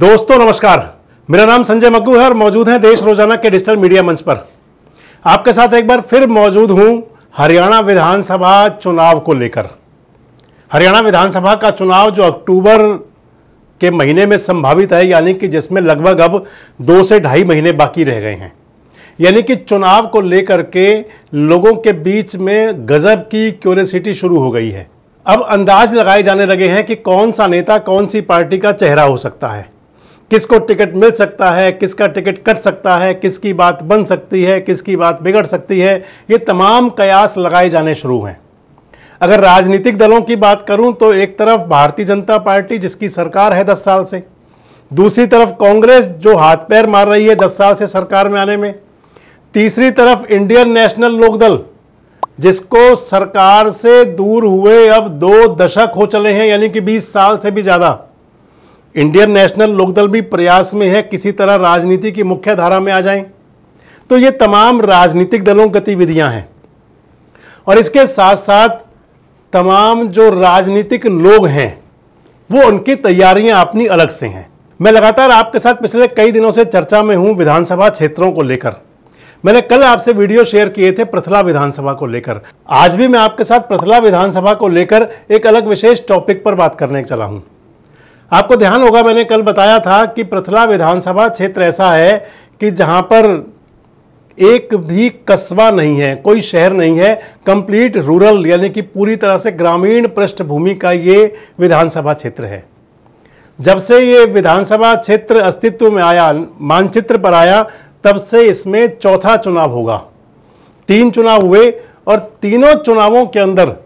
दोस्तों नमस्कार मेरा नाम संजय मग्गू है और मौजूद हैं देश रोजाना के डिजिटल मीडिया मंच पर आपके साथ एक बार फिर मौजूद हूं हरियाणा विधानसभा चुनाव को लेकर हरियाणा विधानसभा का चुनाव जो अक्टूबर के महीने में संभावित है यानी कि जिसमें लगभग अब दो से ढाई महीने बाकी रह गए हैं यानी कि चुनाव को लेकर के लोगों के बीच में गजब की क्यूरियसिटी शुरू हो गई है अब अंदाज लगाए जाने लगे हैं कि कौन सा नेता कौन सी पार्टी का चेहरा हो सकता है किसको टिकट मिल सकता है किसका टिकट कट सकता है किसकी बात बन सकती है किसकी बात बिगड़ सकती है ये तमाम कयास लगाए जाने शुरू हैं अगर राजनीतिक दलों की बात करूं तो एक तरफ भारतीय जनता पार्टी जिसकी सरकार है दस साल से दूसरी तरफ कांग्रेस जो हाथ पैर मार रही है दस साल से सरकार में आने में तीसरी तरफ इंडियन नेशनल लोकदल जिसको सरकार से दूर हुए अब दो दशक हो चले हैं यानी कि 20 साल से भी ज़्यादा इंडियन नेशनल लोकदल भी प्रयास में है किसी तरह राजनीति की मुख्य धारा में आ जाएं तो ये तमाम राजनीतिक दलों गतिविधियां हैं और इसके साथ साथ तमाम जो राजनीतिक लोग हैं वो उनकी तैयारियां अपनी अलग से हैं मैं लगातार आपके साथ पिछले कई दिनों से चर्चा में हूं विधानसभा क्षेत्रों को लेकर मैंने कल आपसे वीडियो शेयर किए थे प्रथला विधानसभा को लेकर आज भी मैं आपके साथ प्रथला विधानसभा को लेकर एक अलग विशेष टॉपिक पर बात करने चला हूं आपको ध्यान होगा मैंने कल बताया था कि प्रथला विधानसभा क्षेत्र ऐसा है कि जहाँ पर एक भी कस्बा नहीं है कोई शहर नहीं है कंप्लीट रूरल यानी कि पूरी तरह से ग्रामीण पृष्ठभूमि का ये विधानसभा क्षेत्र है जब से ये विधानसभा क्षेत्र अस्तित्व में आया मानचित्र पर आया तब से इसमें चौथा चुनाव होगा तीन चुनाव हुए और तीनों चुनावों के अंदर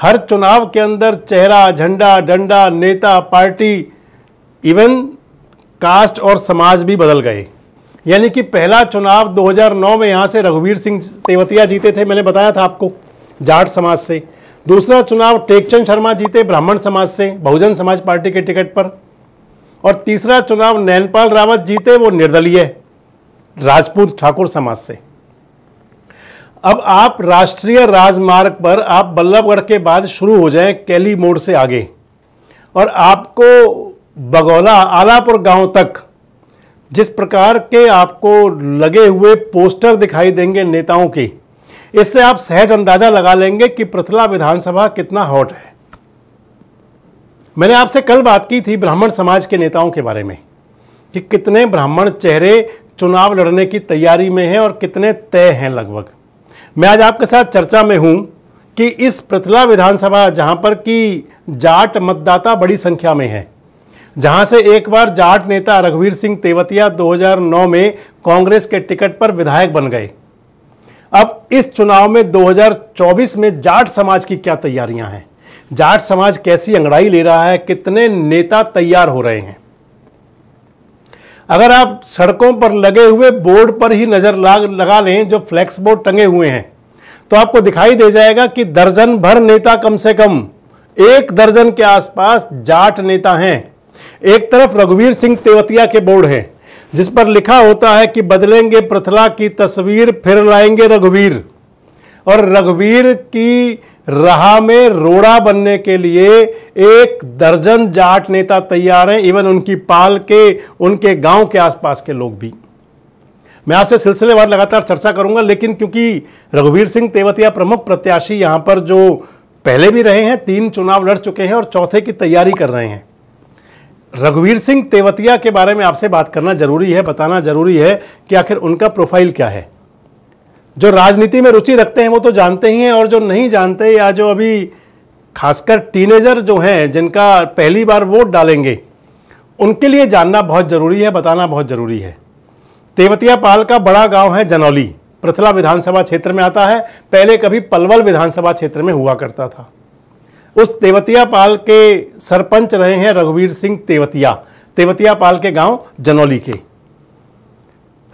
हर चुनाव के अंदर चेहरा झंडा डंडा नेता पार्टी इवन कास्ट और समाज भी बदल गए यानी कि पहला चुनाव 2009 में यहाँ से रघुवीर सिंह तेवतिया जीते थे मैंने बताया था आपको जाट समाज से दूसरा चुनाव टेकचंद शर्मा जीते ब्राह्मण समाज से बहुजन समाज पार्टी के टिकट पर और तीसरा चुनाव नैनपाल रावत जीते वो निर्दलीय राजपूत ठाकुर समाज से अब आप राष्ट्रीय राजमार्ग पर आप बल्लभगढ़ के बाद शुरू हो जाएं कैली मोड़ से आगे और आपको बगौला आलापुर गांव तक जिस प्रकार के आपको लगे हुए पोस्टर दिखाई देंगे नेताओं के इससे आप सहज अंदाज़ा लगा लेंगे कि प्रथला विधानसभा कितना हॉट है मैंने आपसे कल बात की थी ब्राह्मण समाज के नेताओं के बारे में कि कितने ब्राह्मण चेहरे चुनाव लड़ने की तैयारी में हैं और कितने तय हैं लगभग मैं आज आपके साथ चर्चा में हूं कि इस पृथला विधानसभा जहां पर कि जाट मतदाता बड़ी संख्या में है जहां से एक बार जाट नेता रघुवीर सिंह तेवतिया 2009 में कांग्रेस के टिकट पर विधायक बन गए अब इस चुनाव में 2024 में जाट समाज की क्या तैयारियां हैं जाट समाज कैसी अंगड़ाई ले रहा है कितने नेता तैयार हो रहे हैं अगर आप सड़कों पर लगे हुए बोर्ड पर ही नज़र लगा लें जो फ्लैक्स बोर्ड टंगे हुए हैं तो आपको दिखाई दे जाएगा कि दर्जन भर नेता कम से कम एक दर्जन के आसपास जाट नेता हैं एक तरफ रघुवीर सिंह तेवतिया के बोर्ड हैं जिस पर लिखा होता है कि बदलेंगे प्रथला की तस्वीर फिर लाएंगे रघुवीर और रघुवीर की रहा में रोड़ा बनने के लिए एक दर्जन जाट नेता तैयार हैं इवन उनकी पाल के उनके गांव के आसपास के लोग भी मैं आपसे सिलसिलेवार लगातार चर्चा करूंगा लेकिन क्योंकि रघुवीर सिंह तेवतिया प्रमुख प्रत्याशी यहां पर जो पहले भी रहे हैं तीन चुनाव लड़ चुके हैं और चौथे की तैयारी कर रहे हैं रघुवीर सिंह तेवतिया के बारे में आपसे बात करना जरूरी है बताना जरूरी है कि आखिर उनका प्रोफाइल क्या है जो राजनीति में रुचि रखते हैं वो तो जानते ही हैं और जो नहीं जानते या जो अभी खासकर टीनेजर जो हैं जिनका पहली बार वोट डालेंगे उनके लिए जानना बहुत ज़रूरी है बताना बहुत ज़रूरी है तेवतिया पाल का बड़ा गांव है जनौली प्रथला विधानसभा क्षेत्र में आता है पहले कभी पलवल विधानसभा क्षेत्र में हुआ करता था उस तेवतिया पाल के सरपंच रहे हैं रघुवीर सिंह तेवतिया तेवतिया पाल के गांव जनौली के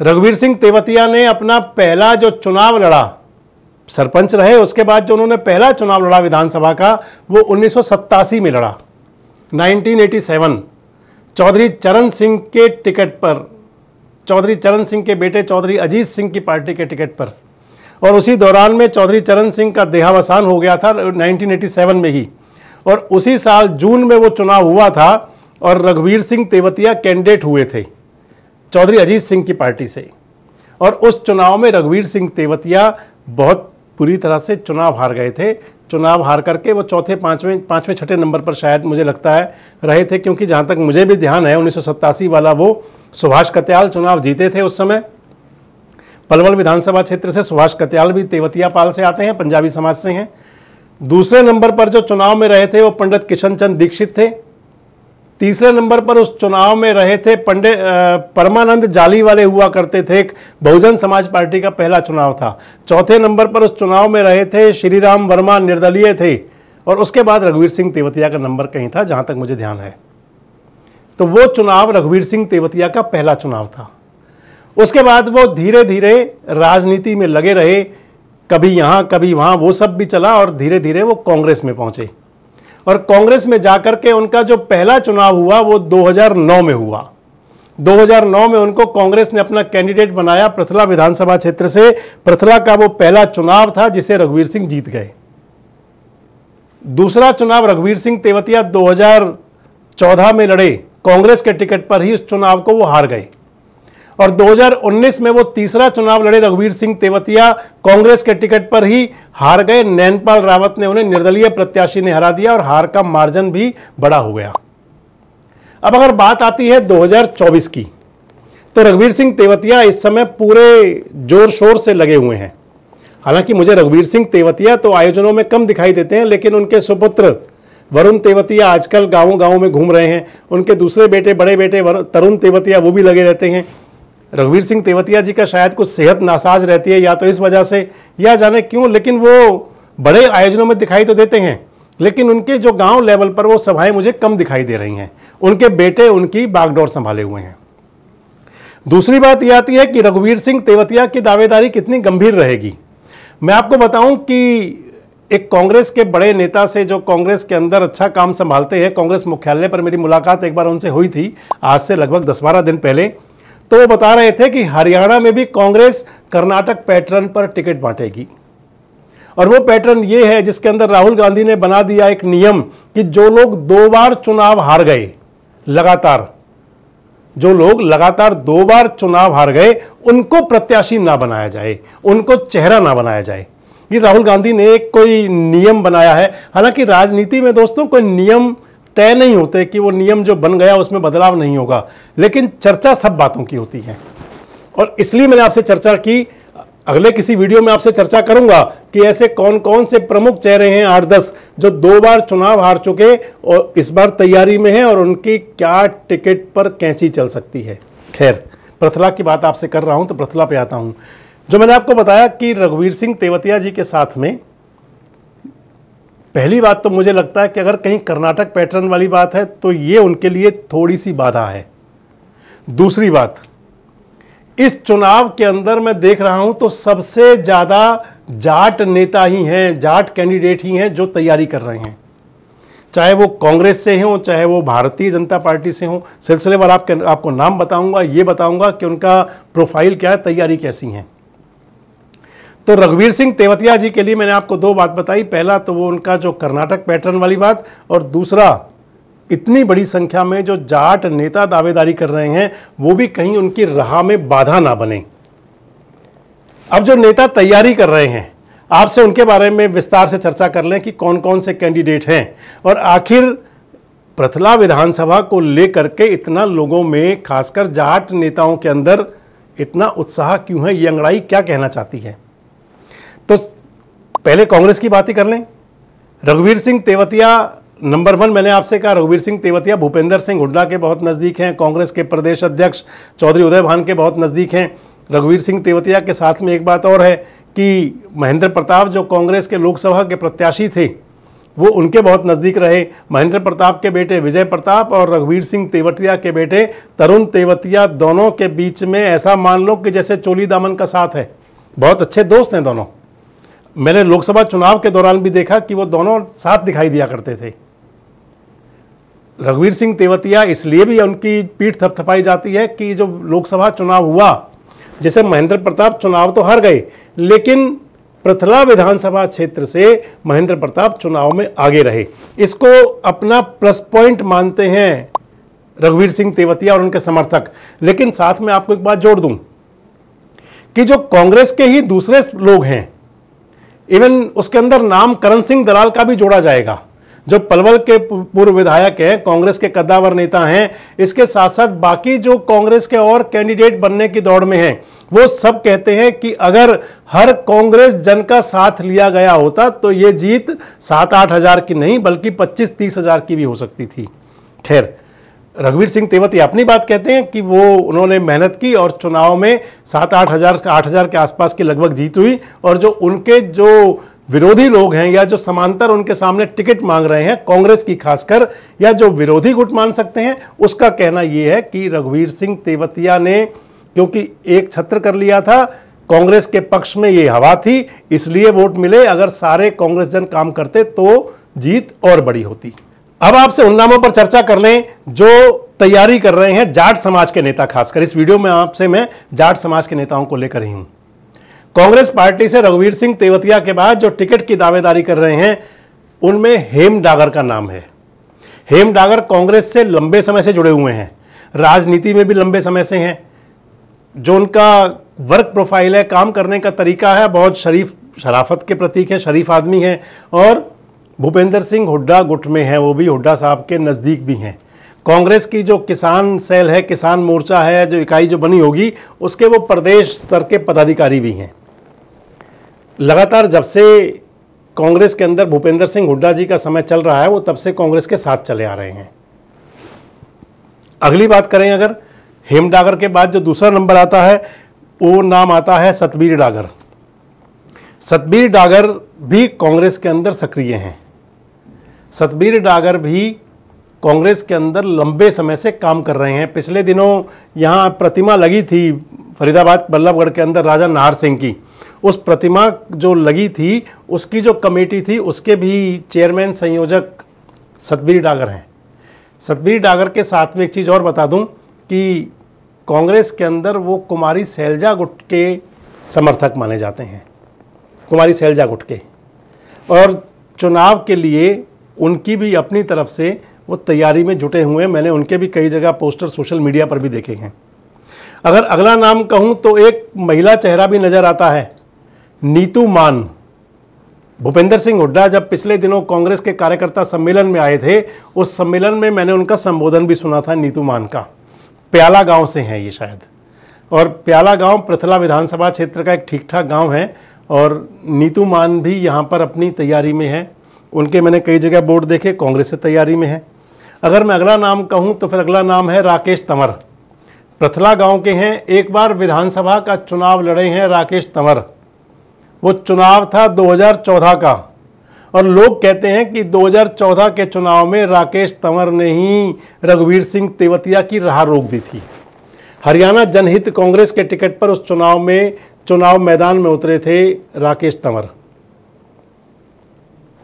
रघुवीर सिंह तेवतिया ने अपना पहला जो चुनाव लड़ा सरपंच रहे उसके बाद जो उन्होंने पहला चुनाव लड़ा विधानसभा का वो उन्नीस में लड़ा 1987 चौधरी चरण सिंह के टिकट पर चौधरी चरण सिंह के बेटे चौधरी अजीत सिंह की पार्टी के टिकट पर और उसी दौरान में चौधरी चरण सिंह का देहावसान हो गया था 1987 में ही और उसी साल जून में वो चुनाव हुआ था और रघुवीर सिंह तेवतिया कैंडिडेट हुए थे चौधरी अजीत सिंह की पार्टी से और उस चुनाव में रघुवीर सिंह तेवतिया बहुत पूरी तरह से चुनाव हार गए थे चुनाव हार करके वो चौथे पाँचवें पाँचवें छठे नंबर पर शायद मुझे लगता है रहे थे क्योंकि जहाँ तक मुझे भी ध्यान है उन्नीस वाला वो सुभाष कत्याल चुनाव जीते थे उस समय पलवल विधानसभा क्षेत्र से सुभाष कत्याल भी तेवतिया पाल से आते हैं पंजाबी समाज से हैं दूसरे नंबर पर जो चुनाव में रहे थे वो पंडित किशन चंद दीक्षित थे तीसरे नंबर पर उस चुनाव में रहे थे पंडित परमानंद जाली वाले हुआ करते थे एक बहुजन समाज पार्टी का पहला चुनाव था चौथे नंबर पर उस चुनाव में रहे थे श्री राम वर्मा निर्दलीय थे और उसके बाद रघुवीर सिंह तेवतिया का नंबर कहीं था जहाँ तक मुझे ध्यान है तो वो चुनाव रघुवीर सिंह तेवतिया का पहला चुनाव था उसके बाद वो धीरे धीरे राजनीति में लगे रहे कभी यहाँ कभी वहाँ वो सब भी चला और धीरे धीरे वो कांग्रेस में पहुँचे और कांग्रेस में जाकर के उनका जो पहला चुनाव हुआ वो 2009 में हुआ 2009 में उनको कांग्रेस ने अपना कैंडिडेट बनाया प्रथला विधानसभा क्षेत्र से प्रथला का वो पहला चुनाव था जिसे रघुवीर सिंह जीत गए दूसरा चुनाव रघुवीर सिंह तेवतिया 2014 में लड़े कांग्रेस के टिकट पर ही उस चुनाव को वो हार गए और 2019 में वो तीसरा चुनाव लड़े रघुवीर सिंह तेवतिया कांग्रेस के टिकट पर ही हार गए नैनपाल रावत ने उन्हें निर्दलीय प्रत्याशी ने हरा दिया और हार का मार्जिन भी बड़ा हो गया अब अगर बात आती है 2024 की तो रघुवीर सिंह तेवतिया इस समय पूरे जोर शोर से लगे हुए हैं हालांकि मुझे रघुवीर सिंह तेवतिया तो आयोजनों में कम दिखाई देते हैं लेकिन उनके सुपुत्र वरुण तेवतिया आजकल गांवों गांवों में घूम रहे हैं उनके दूसरे बेटे बड़े बेटे तरुण तेवतिया वो भी लगे रहते हैं रघुवीर सिंह तेवतिया जी का शायद कुछ सेहत नासाज रहती है या तो इस वजह से या जाने क्यों लेकिन वो बड़े आयोजनों में दिखाई तो देते हैं लेकिन उनके जो गांव लेवल पर वो सभाएं मुझे कम दिखाई दे रही हैं उनके बेटे उनकी बागडोर संभाले हुए हैं दूसरी बात यह आती है कि रघुवीर सिंह तेवतिया की दावेदारी कितनी गंभीर रहेगी मैं आपको बताऊं कि एक कांग्रेस के बड़े नेता से जो कांग्रेस के अंदर अच्छा काम संभालते हैं कांग्रेस मुख्यालय पर मेरी मुलाकात एक बार उनसे हुई थी आज से लगभग दस बारह दिन पहले तो वो बता रहे थे कि हरियाणा में भी कांग्रेस कर्नाटक पैटर्न पर टिकट बांटेगी और वो पैटर्न ये है जिसके अंदर राहुल गांधी ने बना दिया एक नियम कि जो लोग दो बार चुनाव हार गए लगातार जो लोग लगातार दो बार चुनाव हार गए उनको प्रत्याशी ना बनाया जाए उनको चेहरा ना बनाया जाए ये राहुल गांधी ने एक कोई नियम बनाया है हालांकि राजनीति में दोस्तों कोई नियम तय नहीं होते कि वो नियम जो बन गया उसमें बदलाव नहीं होगा लेकिन चर्चा सब बातों की होती है और इसलिए मैंने आपसे चर्चा की अगले किसी वीडियो में आपसे चर्चा करूंगा कि ऐसे कौन कौन से प्रमुख चेहरे हैं आठ दस जो दो बार चुनाव हार चुके और इस बार तैयारी में हैं और उनकी क्या टिकट पर कैंची चल सकती है खैर प्रथला की बात आपसे कर रहा हूं तो प्रथला पे आता हूं जो मैंने आपको बताया कि रघुवीर सिंह तेवतिया जी के साथ में पहली बात तो मुझे लगता है कि अगर कहीं कर्नाटक पैटर्न वाली बात है तो ये उनके लिए थोड़ी सी बाधा है दूसरी बात इस चुनाव के अंदर मैं देख रहा हूं तो सबसे ज़्यादा जाट नेता ही हैं जाट कैंडिडेट ही हैं जो तैयारी कर रहे हैं चाहे वो कांग्रेस से हों चाहे वो भारतीय जनता पार्टी से हों सिलसिलेवार आपके आपको नाम बताऊंगा ये बताऊंगा कि उनका प्रोफाइल क्या है तैयारी कैसी है तो रघुवीर सिंह तेवतिया जी के लिए मैंने आपको दो बात बताई पहला तो वो उनका जो कर्नाटक पैटर्न वाली बात और दूसरा इतनी बड़ी संख्या में जो जाट नेता दावेदारी कर रहे हैं वो भी कहीं उनकी राह में बाधा ना बने अब जो नेता तैयारी कर रहे हैं आपसे उनके बारे में विस्तार से चर्चा कर लें कि कौन कौन से कैंडिडेट हैं और आखिर प्रथला विधानसभा को लेकर के इतना लोगों में खासकर जाट नेताओं के अंदर इतना उत्साह क्यों है ये अंगड़ाई क्या कहना चाहती है तो पहले कांग्रेस की बात ही कर लें रघुवीर सिंह तेवतिया नंबर वन मैंने आपसे कहा रघुवीर सिंह तेवतिया भूपेंद्र सिंह हुड्डा के बहुत नज़दीक हैं कांग्रेस के प्रदेश अध्यक्ष चौधरी उदय भान के बहुत नज़दीक हैं रघुवीर सिंह तेवतिया के साथ में एक बात और है कि महेंद्र प्रताप जो कांग्रेस के लोकसभा के प्रत्याशी थे वो उनके बहुत नज़दीक रहे महेंद्र प्रताप के बेटे विजय प्रताप और रघुवीर सिंह तेवतिया के बेटे तरुण तेवतिया दोनों के बीच में ऐसा मान लो कि जैसे चोली दामन का साथ है बहुत अच्छे दोस्त हैं दोनों मैंने लोकसभा चुनाव के दौरान भी देखा कि वो दोनों साथ दिखाई दिया करते थे रघुवीर सिंह तेवतिया इसलिए भी उनकी पीठ थपथपाई जाती है कि जो लोकसभा चुनाव हुआ जैसे महेंद्र प्रताप चुनाव तो हार गए लेकिन प्रथला विधानसभा क्षेत्र से महेंद्र प्रताप चुनाव में आगे रहे इसको अपना प्लस पॉइंट मानते हैं रघुवीर सिंह तेवतिया और उनके समर्थक लेकिन साथ में आपको एक बात जोड़ दूं कि जो कांग्रेस के ही दूसरे लोग हैं इवन उसके अंदर नाम करण सिंह दलाल का भी जोड़ा जाएगा जो पलवल के पूर्व विधायक हैं कांग्रेस के कद्दावर नेता हैं इसके साथ साथ बाकी जो कांग्रेस के और कैंडिडेट बनने की दौड़ में हैं वो सब कहते हैं कि अगर हर कांग्रेस जन का साथ लिया गया होता तो ये जीत सात आठ हज़ार की नहीं बल्कि पच्चीस तीस हज़ार की भी हो सकती थी खैर रघुवीर सिंह ये अपनी बात कहते हैं कि वो उन्होंने मेहनत की और चुनाव में सात आठ हज़ार आठ हज़ार के आसपास की लगभग जीत हुई और जो उनके जो विरोधी लोग हैं या जो समांतर उनके सामने टिकट मांग रहे हैं कांग्रेस की खासकर या जो विरोधी गुट मान सकते हैं उसका कहना ये है कि रघुवीर सिंह तेवतिया ने क्योंकि एक छत्र कर लिया था कांग्रेस के पक्ष में ये हवा थी इसलिए वोट मिले अगर सारे कांग्रेस जन काम करते तो जीत और बड़ी होती अब आपसे उन नामों पर चर्चा कर लें जो तैयारी कर रहे हैं जाट समाज के नेता खासकर इस वीडियो में आपसे मैं जाट समाज के नेताओं को लेकर ही हूं कांग्रेस पार्टी से रघुवीर सिंह तेवतिया के बाद जो टिकट की दावेदारी कर रहे हैं उनमें हेम डागर का नाम है हेम डागर कांग्रेस से लंबे समय से जुड़े हुए हैं राजनीति में भी लंबे समय से हैं जो उनका वर्क प्रोफाइल है काम करने का तरीका है बहुत शरीफ शराफत के प्रतीक हैं शरीफ आदमी हैं और भूपेंद्र सिंह हुड्डा गुट में हैं वो भी हुड्डा साहब के नज़दीक भी हैं कांग्रेस की जो किसान सेल है किसान मोर्चा है जो इकाई जो बनी होगी उसके वो प्रदेश स्तर के पदाधिकारी भी हैं लगातार जब से कांग्रेस के अंदर भूपेंद्र सिंह हुड्डा जी का समय चल रहा है वो तब से कांग्रेस के साथ चले आ रहे हैं अगली बात करें अगर हेम डागर के बाद जो दूसरा नंबर आता है वो नाम आता है सतबीर डागर सतबीर डागर भी कांग्रेस के अंदर सक्रिय हैं सतबीर डागर भी कांग्रेस के अंदर लंबे समय से काम कर रहे हैं पिछले दिनों यहाँ प्रतिमा लगी थी फरीदाबाद बल्लभगढ़ के अंदर राजा नाहर सिंह की उस प्रतिमा जो लगी थी उसकी जो कमेटी थी उसके भी चेयरमैन संयोजक सतबीर डागर हैं सतबीर डागर के साथ में एक चीज़ और बता दूं कि कांग्रेस के अंदर वो कुमारी सैलजा गुट के समर्थक माने जाते हैं कुमारी सैलजा गुट के और चुनाव के लिए उनकी भी अपनी तरफ से वो तैयारी में जुटे हुए मैंने उनके भी कई जगह पोस्टर सोशल मीडिया पर भी देखे हैं अगर अगला नाम कहूँ तो एक महिला चेहरा भी नज़र आता है नीतू मान भूपेंद्र सिंह हुड्डा जब पिछले दिनों कांग्रेस के कार्यकर्ता सम्मेलन में आए थे उस सम्मेलन में मैंने उनका संबोधन भी सुना था नीतू मान का प्याला गांव से हैं ये शायद और प्याला गांव प्रथला विधानसभा क्षेत्र का एक ठीक ठाक गांव है और नीतू मान भी यहाँ पर अपनी तैयारी में है उनके मैंने कई जगह बोर्ड देखे कांग्रेस से तैयारी में है अगर मैं अगला नाम कहूँ तो फिर अगला नाम है राकेश तंवर प्रथला गांव के हैं एक बार विधानसभा का चुनाव लड़े हैं राकेश तंवर वो चुनाव था 2014 का और लोग कहते हैं कि 2014 के चुनाव में राकेश तंवर ने ही रघुवीर सिंह तेवतिया की राह रोक दी थी हरियाणा जनहित कांग्रेस के टिकट पर उस चुनाव में चुनाव मैदान में उतरे थे राकेश तंवर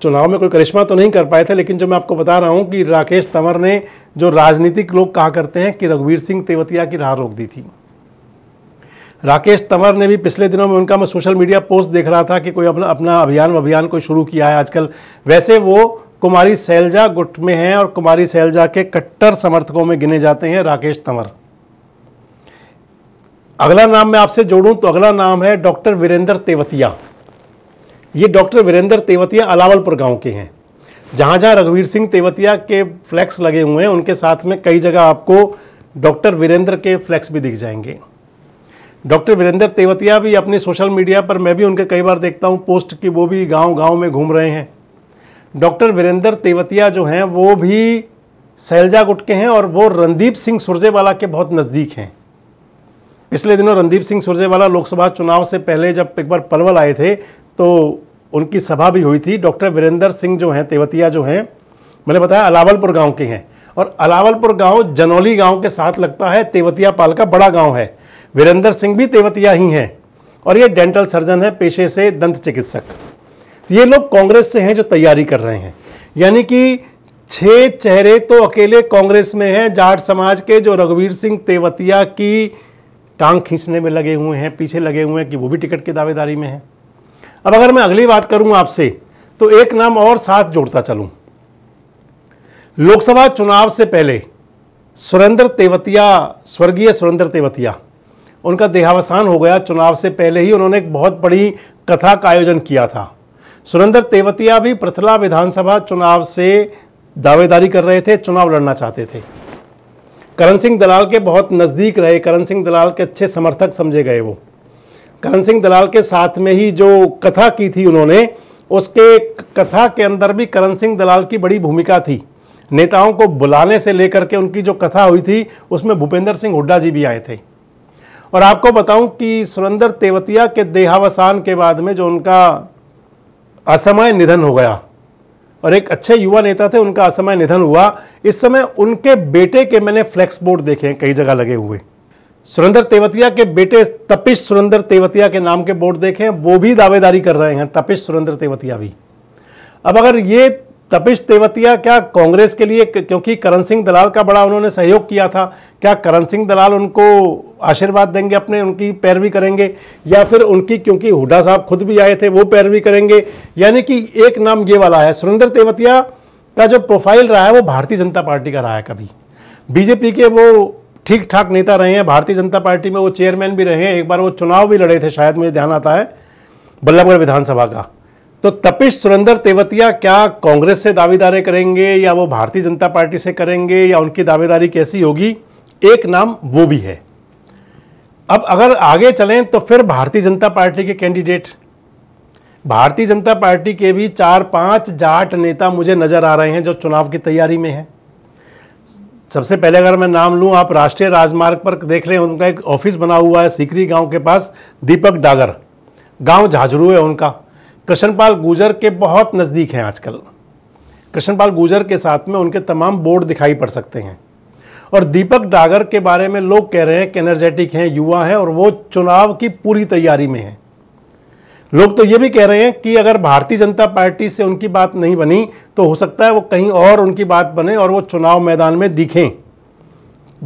चुनाव में कोई करिश्मा तो नहीं कर पाए थे लेकिन जो मैं आपको बता रहा हूँ कि राकेश तंवर ने जो राजनीतिक लोग कहा करते हैं कि रघुवीर सिंह तेवतिया की राह रोक दी थी राकेश तंवर ने भी पिछले दिनों में उनका मैं सोशल मीडिया पोस्ट देख रहा था कि कोई अपना अपना अभियान अभियान कोई शुरू किया है आजकल वैसे वो कुमारी सैलजा गुट में हैं और कुमारी सैलजा के कट्टर समर्थकों में गिने जाते हैं राकेश तंवर अगला नाम मैं आपसे जोड़ूं तो अगला नाम है डॉक्टर वीरेंद्र तेवतिया ये डॉक्टर वीरेंद्र तेवतिया अलावलपुर गांव के हैं जहाँ जहाँ रघुवीर सिंह तेवतिया के फ्लैक्स लगे हुए हैं उनके साथ में कई जगह आपको डॉक्टर वीरेंद्र के फ्लैक्स भी दिख जाएंगे डॉक्टर वीरेंद्र तेवतिया भी अपने सोशल मीडिया पर मैं भी उनके कई बार देखता हूँ पोस्ट कि वो भी गाँव गाँव में घूम रहे हैं डॉक्टर वीरेंद्र तेवतिया जो हैं वो भी सैलजा गुट के हैं और वो रणदीप सिंह सुरजेवाला के बहुत नज़दीक हैं पिछले दिनों रणदीप सिंह सुरजेवाला लोकसभा चुनाव से पहले जब एक बार पलवल आए थे तो उनकी सभा भी हुई थी डॉक्टर वीरेंद्र सिंह जो हैं तेवतिया जो हैं मैंने बताया अलावलपुर गांव के हैं और अलावलपुर गांव जनौली गांव के साथ लगता है तेवतिया पाल का बड़ा गांव है वीरेंद्र सिंह भी तेवतिया ही हैं और ये डेंटल सर्जन है पेशे से दंत चिकित्सक तो ये लोग कांग्रेस से हैं जो तैयारी कर रहे हैं यानी कि छः चेहरे तो अकेले कांग्रेस में हैं जाट समाज के जो रघुवीर सिंह तेवतिया की टांग खींचने में लगे हुए हैं पीछे लगे हुए हैं कि वो भी टिकट की दावेदारी में है अब अगर मैं अगली बात करूं आपसे तो एक नाम और साथ जोड़ता चलूं लोकसभा चुनाव से पहले सुरेंद्र तेवतिया स्वर्गीय सुरेंद्र तेवतिया उनका देहावसान हो गया चुनाव से पहले ही उन्होंने एक बहुत बड़ी कथा का आयोजन किया था सुरेंद्र तेवतिया भी प्रथला विधानसभा चुनाव से दावेदारी कर रहे थे चुनाव लड़ना चाहते थे करण सिंह दलाल के बहुत नज़दीक रहे करण सिंह दलाल के अच्छे समर्थक समझे गए वो करण सिंह दलाल के साथ में ही जो कथा की थी उन्होंने उसके कथा के अंदर भी करण सिंह दलाल की बड़ी भूमिका थी नेताओं को बुलाने से लेकर के उनकी जो कथा हुई थी उसमें भूपेंद्र सिंह हुड्डा जी भी आए थे और आपको बताऊं कि सुरेंद्र तेवतिया के देहावसान के बाद में जो उनका असमय निधन हो गया और एक अच्छे युवा नेता थे उनका असमय निधन हुआ इस समय उनके बेटे के मैंने फ्लैक्स बोर्ड देखे हैं कई जगह लगे हुए सुरेंद्र तेवतिया के बेटे तपिश सुरेंद्र तेवतिया के नाम के बोर्ड देखें वो भी दावेदारी कर रहे हैं तपिश सुरेंद्र तेवतिया भी अब अगर ये तपिश तेवतिया क्या कांग्रेस के लिए क्योंकि करण सिंह दलाल का बड़ा उन्होंने सहयोग किया था क्या करण सिंह दलाल उनको आशीर्वाद देंगे अपने उनकी पैरवी करेंगे या फिर उनकी क्योंकि हुडा साहब खुद भी आए थे वो पैरवी करेंगे यानी कि एक नाम ये वाला है सुरेंद्र तेवतिया का जो प्रोफाइल रहा है वो भारतीय जनता पार्टी का रहा है कभी बीजेपी के वो ठीक ठाक नेता रहे हैं भारतीय जनता पार्टी में वो चेयरमैन भी रहे हैं एक बार वो चुनाव भी लड़े थे शायद मुझे ध्यान आता है बल्लभगढ़ विधानसभा का तो तपिश सुरेंद्र तेवतिया क्या कांग्रेस से दावेदारी करेंगे या वो भारतीय जनता पार्टी से करेंगे या उनकी दावेदारी कैसी होगी एक नाम वो भी है अब अगर आगे चलें तो फिर भारतीय जनता पार्टी के कैंडिडेट भारतीय जनता पार्टी के भी चार पांच जाट नेता मुझे नज़र आ रहे हैं जो चुनाव की तैयारी में हैं सबसे पहले अगर मैं नाम लूँ आप राष्ट्रीय राजमार्ग पर देख रहे हैं उनका एक ऑफिस बना हुआ है सीकरी गांव के पास दीपक डागर गांव झाझरू है उनका कृष्णपाल गुजर के बहुत नज़दीक हैं आजकल कृष्णपाल गुजर के साथ में उनके तमाम बोर्ड दिखाई पड़ सकते हैं और दीपक डागर के बारे में लोग कह रहे हैं कि एनर्जेटिक हैं युवा हैं और वो चुनाव की पूरी तैयारी में हैं लोग तो ये भी कह रहे हैं कि अगर भारतीय जनता पार्टी से उनकी बात नहीं बनी तो हो सकता है वो कहीं और उनकी बात बने और वो चुनाव मैदान में दिखें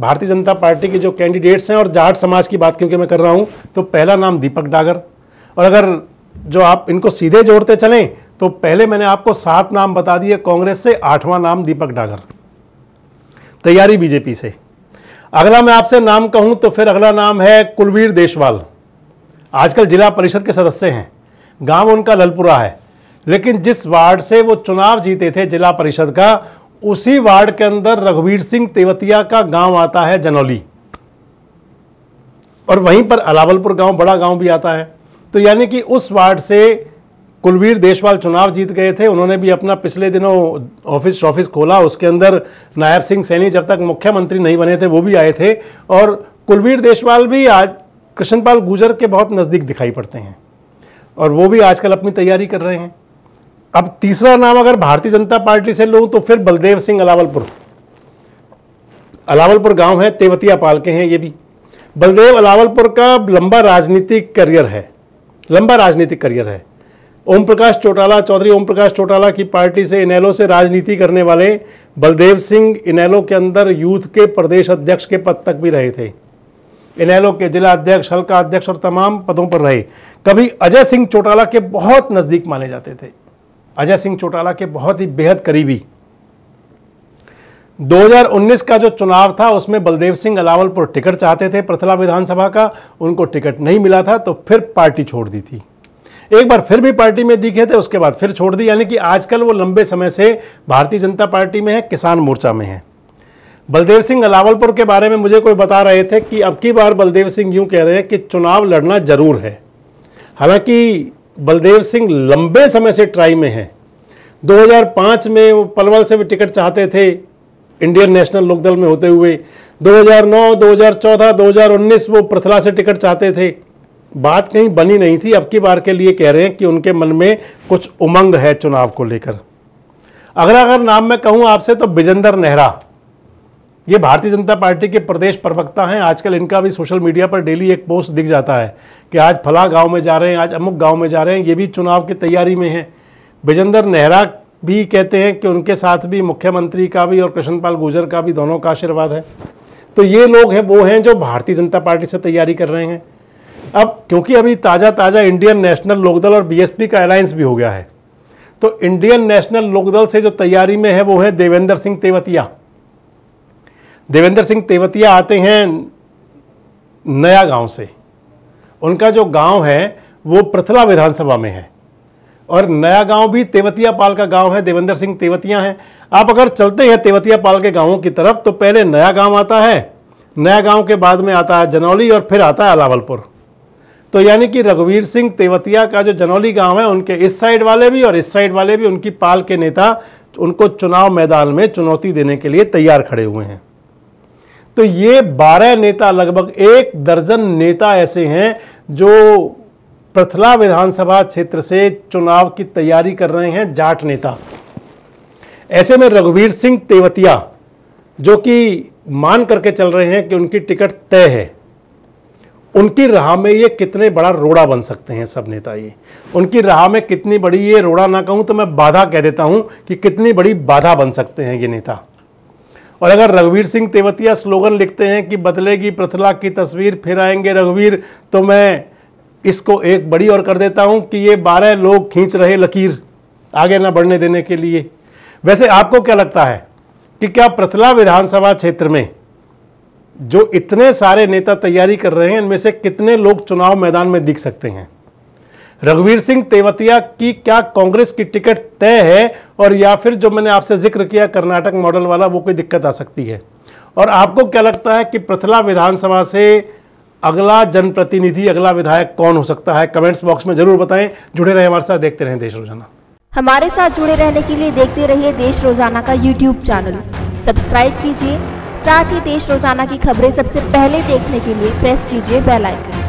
भारतीय जनता पार्टी के जो कैंडिडेट्स हैं और जाट समाज की बात क्योंकि मैं कर रहा हूँ तो पहला नाम दीपक डागर और अगर जो आप इनको सीधे जोड़ते चलें तो पहले मैंने आपको सात नाम बता दिए कांग्रेस से आठवां नाम दीपक डागर तैयारी बीजेपी से अगला मैं आपसे नाम कहूं तो फिर अगला नाम है कुलवीर देशवाल आजकल जिला परिषद के सदस्य हैं गांव उनका ललपुरा है लेकिन जिस वार्ड से वो चुनाव जीते थे जिला परिषद का उसी वार्ड के अंदर रघुवीर सिंह तेवतिया का गांव आता है जनौली और वहीं पर अलावलपुर गांव बड़ा गांव भी आता है तो यानी कि उस वार्ड से कुलवीर देशवाल चुनाव जीत गए थे उन्होंने भी अपना पिछले दिनों ऑफिस शॉफिस खोला उसके अंदर नायब सिंह सैनी जब तक मुख्यमंत्री नहीं बने थे वो भी आए थे और कुलवीर देशवाल भी आज कृष्णपाल गुजर के बहुत नज़दीक दिखाई पड़ते हैं और वो भी आजकल अपनी तैयारी कर रहे हैं अब तीसरा नाम अगर भारतीय जनता पार्टी से लूँ तो फिर बलदेव सिंह अलावलपुर अलावलपुर गांव है तेवतिया पाल के हैं ये भी बलदेव अलावलपुर का लंबा राजनीतिक करियर है लंबा राजनीतिक करियर है ओम प्रकाश चौटाला चौधरी ओम प्रकाश चौटाला की पार्टी से इनैलो से राजनीति करने वाले बलदेव सिंह इनैलो के अंदर यूथ के प्रदेश अध्यक्ष के पद तक भी रहे थे इनैलो के जिला अध्यक्ष हल्का अध्यक्ष और तमाम पदों पर रहे कभी अजय सिंह चौटाला के बहुत नज़दीक माने जाते थे अजय सिंह चौटाला के बहुत ही बेहद करीबी 2019 का जो चुनाव था उसमें बलदेव सिंह अलावलपुर टिकट चाहते थे प्रथला विधानसभा का उनको टिकट नहीं मिला था तो फिर पार्टी छोड़ दी थी एक बार फिर भी पार्टी में दिखे थे उसके बाद फिर छोड़ दी यानी कि आजकल वो लंबे समय से भारतीय जनता पार्टी में है किसान मोर्चा में है बलदेव सिंह अलावलपुर के बारे में मुझे कोई बता रहे थे कि अब की बार बलदेव सिंह यूं कह रहे हैं कि चुनाव लड़ना जरूर है हालांकि बलदेव सिंह लंबे समय से ट्राई में हैं 2005 में वो पलवल से भी टिकट चाहते थे इंडियन नेशनल लोकदल में होते हुए 2009, 2014, 2019 वो प्रथला से टिकट चाहते थे बात कहीं बनी नहीं थी अब की बार के लिए कह रहे हैं कि उनके मन में कुछ उमंग है चुनाव को लेकर अगर अगर नाम मैं कहूँ आपसे तो बिजेंदर नेहरा ये भारतीय जनता पार्टी के प्रदेश प्रवक्ता हैं आजकल इनका भी सोशल मीडिया पर डेली एक पोस्ट दिख जाता है कि आज फला गांव में जा रहे हैं आज अमुक गांव में जा रहे हैं ये भी चुनाव की तैयारी में हैं विजेंद्र नेहरा भी कहते हैं कि उनके साथ भी मुख्यमंत्री का भी और कृष्णपाल गुर्जर का भी दोनों का आशीर्वाद है तो ये लोग हैं वो हैं जो भारतीय जनता पार्टी से तैयारी कर रहे हैं अब क्योंकि अभी ताज़ा ताज़ा इंडियन नेशनल लोकदल और बी का अलायंस भी हो गया है तो इंडियन नेशनल लोकदल से जो तैयारी में है वो है देवेंद्र सिंह तेवतिया देवेंद्र सिंह तेवतिया आते हैं नया गांव से उनका जो गांव है वो प्रथला विधानसभा में है और नया गांव भी तेवतिया पाल का गांव है देवेंद्र सिंह तेवतिया हैं आप अगर चलते हैं तेवतिया पाल के गांवों की तरफ तो पहले नया गांव आता है नया गांव के बाद में आता है जनौली और फिर आता है अलावलपुर तो यानी कि रघुवीर सिंह तेवतिया का जो जनौली गांव है उनके इस साइड वाले भी और इस साइड वाले भी उनकी पाल के नेता उनको चुनाव मैदान में चुनौती देने के लिए तैयार खड़े हुए हैं तो ये बारह नेता लगभग एक दर्जन नेता ऐसे हैं जो प्रथला विधानसभा क्षेत्र से चुनाव की तैयारी कर रहे हैं जाट नेता ऐसे में रघुवीर सिंह तेवतिया जो कि मान करके चल रहे हैं कि उनकी टिकट तय है उनकी राह में ये कितने बड़ा रोड़ा बन सकते हैं सब नेता ये उनकी राह में कितनी बड़ी ये रोड़ा ना कहूँ तो मैं बाधा कह देता हूँ कि कितनी बड़ी बाधा बन सकते हैं ये नेता और अगर रघुवीर सिंह तेवतिया स्लोगन लिखते हैं कि बदलेगी प्रथला की तस्वीर फिर आएंगे रघुवीर तो मैं इसको एक बड़ी और कर देता हूं कि ये बारह लोग खींच रहे लकीर आगे ना बढ़ने देने के लिए वैसे आपको क्या लगता है कि क्या प्रथला विधानसभा क्षेत्र में जो इतने सारे नेता तैयारी कर रहे हैं इनमें से कितने लोग चुनाव मैदान में दिख सकते हैं रघुवीर सिंह तेवतिया की क्या कांग्रेस की टिकट तय है और या फिर जो मैंने आपसे जिक्र किया कर्नाटक मॉडल वाला वो कोई दिक्कत आ सकती है और आपको क्या लगता है कि प्रथला विधानसभा से अगला जनप्रतिनिधि अगला विधायक कौन हो सकता है कमेंट्स बॉक्स में जरूर बताएं जुड़े रहे हमारे साथ देखते रहे देश रोजाना हमारे साथ जुड़े रहने के लिए देखते रहिए देश रोजाना का यूट्यूब चैनल सब्सक्राइब कीजिए साथ ही देश रोजाना की खबरें सबसे पहले देखने के लिए प्रेस कीजिए बेलाइकन